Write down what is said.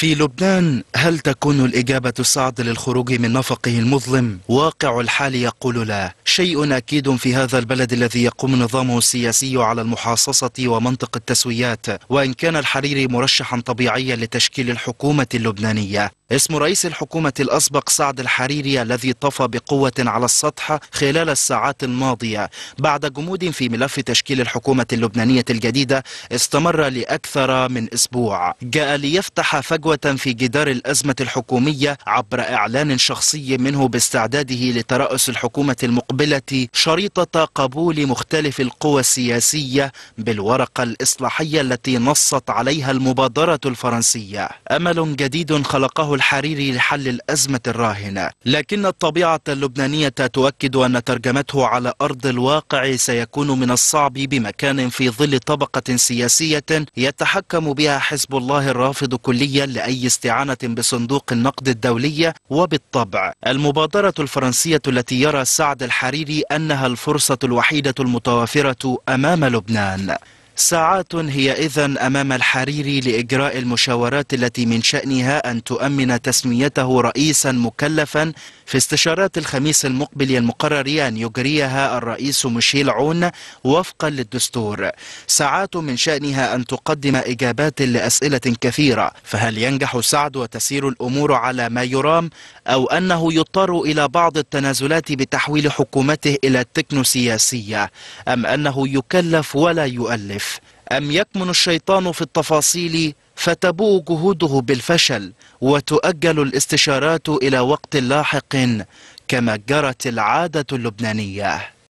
في لبنان هل تكون الإجابة الصعد للخروج من نفقه المظلم؟ واقع الحال يقول لا شيء أكيد في هذا البلد الذي يقوم نظامه السياسي على المحاصصة ومنطق التسويات وإن كان الحريري مرشحا طبيعيا لتشكيل الحكومة اللبنانية اسم رئيس الحكومة الأسبق سعد الحريري الذي طفى بقوة على السطح خلال الساعات الماضية بعد جمود في ملف تشكيل الحكومة اللبنانية الجديدة استمر لأكثر من أسبوع جاء ليفتح فجوة في جدار الأزمة الحكومية عبر إعلان شخصي منه باستعداده لترأس الحكومة المقبلة شريطة قبول مختلف القوى السياسية بالورقة الإصلاحية التي نصت عليها المبادرة الفرنسية أمل جديد خلقه الحريري لحل الأزمة الراهنة لكن الطبيعة اللبنانية تؤكد أن ترجمته على أرض الواقع سيكون من الصعب بمكان في ظل طبقة سياسية يتحكم بها حزب الله الرافض كليا لأي استعانة بصندوق النقد الدولية وبالطبع المبادرة الفرنسية التي يرى سعد الحريري أنها الفرصة الوحيدة المتوافرة أمام لبنان ساعات هي إذا أمام الحريري لإجراء المشاورات التي من شأنها أن تؤمن تسميته رئيسا مكلفا في استشارات الخميس المقبل المقرر أن يجريها الرئيس مشيل عون وفقا للدستور ساعات من شأنها أن تقدم إجابات لأسئلة كثيرة فهل ينجح سعد وتسير الأمور على ما يرام أو أنه يضطر إلى بعض التنازلات بتحويل حكومته إلى تكنو سياسية أم أنه يكلف ولا يؤلف أم يكمن الشيطان في التفاصيل فتبوء جهوده بالفشل وتؤجل الاستشارات إلى وقت لاحق كما جرت العادة اللبنانية